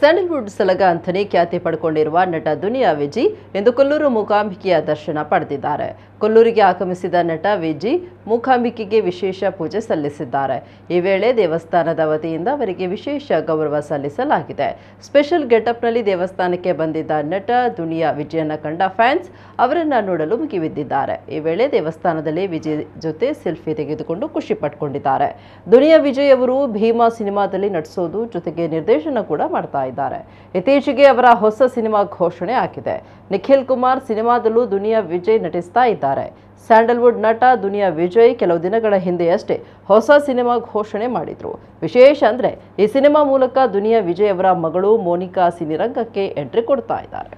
Sandalwood ಸಲಗ ಅಂತಾನೆ ಖ್ಯಾತಿ ಪಡ್ಕೊಂಡಿರುವ ನಟ ದುನಿಯಾ ವಿಜಿ ಎಂದು ಕೊಲ್ಲೂರು ಮೂಕಾಂಬಿಕೆಯ ದರ್ಶನ ಪಡೆದಿದ್ದಾರೆ ಕೊಲ್ಲೂರಿಗೆ ಆಗಮಿಸಿದ ನಟ ವಿಜಿ ಮೂಕಾಂಬಿಕೆಗೆ ವಿಶೇಷ ಪೂಜೆ ಸಲ್ಲಿಸಿದ್ದಾರೆ ಈ ವೇಳೆ ದೇವಸ್ಥಾನದ ವತಿಯಿಂದ ಅವರಿಗೆ ವಿಶೇಷ ಗೌರವ ಸಲ್ಲಿಸಲಾಗಿದೆ ಸ್ಪೆಷಲ್ ಗೆಟಪ್ನಲ್ಲಿ ದೇವಸ್ಥಾನಕ್ಕೆ ಬಂದಿದ್ದ ನಟ ದುನಿಯಾ ವಿಜಯನ ಕಂಡ ಫ್ಯಾನ್ಸ್ ಅವರನ್ನ ನೋಡಲು ಮುಗಿಬಿದ್ದಿದ್ದಾರೆ ಈ ವೇಳೆ ದೇವಸ್ಥಾನದಲ್ಲಿ ವಿಜಯ್ ಜೊತೆ ಸೆಲ್ಫಿ ತೆಗೆದುಕೊಂಡು ಖುಷಿ ಪಟ್ಕೊಂಡಿದ್ದಾರೆ ದುನಿಯಾ ವಿಜಯ್ ಅವರು ಭೀಮಾ ಸಿನಿಮಾದಲ್ಲಿ ನಟಿಸೋದು ಜೊತೆಗೆ ನಿರ್ದೇಶನ ಕೂಡ ಮಾಡ್ತಾ ಇದ್ದಾರೆ ಇತ್ತೀಚೆಗೆ ಅವರ ಹೊಸ ಸಿನಿಮಾ ಘೋಷಣೆ ಆಗಿದೆ ನಿಖಿಲ್ ಕುಮಾರ್ ಸಿನಿಮಾದಲ್ಲೂ ದುನಿಯಾ ವಿಜಯ್ ನಟಿಸ್ತಾ ಇದ್ದಾರೆ ಸ್ಯಾಂಡಲ್ವುಡ್ ನಟ ದುನಿಯಾ ವಿಜಯ್ ಕೆಲವು ದಿನಗಳ ಹಿಂದೆಯಷ್ಟೇ ಹೊಸ ಸಿನಿಮಾ ಘೋಷಣೆ ಮಾಡಿದ್ರು ವಿಶೇಷ ಅಂದರೆ ಈ ಸಿನಿಮಾ ಮೂಲಕ ದುನಿಯಾ ವಿಜಯ್ ಅವರ ಮಗಳು ಮೋನಿಕಾ ಸಿನಿರಂಗಕ್ಕೆ ಎಂಟ್ರಿ ಕೊಡ್ತಾ ಇದ್ದಾರೆ